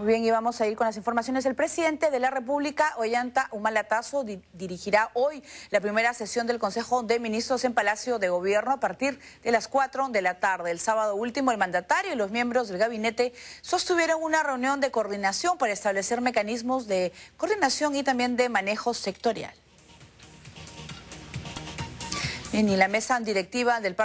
Muy bien, y vamos a ir con las informaciones. El presidente de la República, Ollanta Humalatazo, Tasso, dirigirá hoy la primera sesión del Consejo de Ministros en Palacio de Gobierno a partir de las 4 de la tarde. El sábado último, el mandatario y los miembros del gabinete sostuvieron una reunión de coordinación para establecer mecanismos de coordinación y también de manejo sectorial. En la mesa directiva del